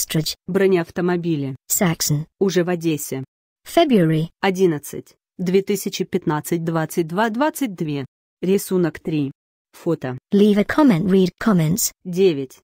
Stridge. Бронеавтомобили. Saxon. Уже в Одессе. February. 11. 2015 22 22. Рисунок 3. Фото. Leave a comment, read comments. 9.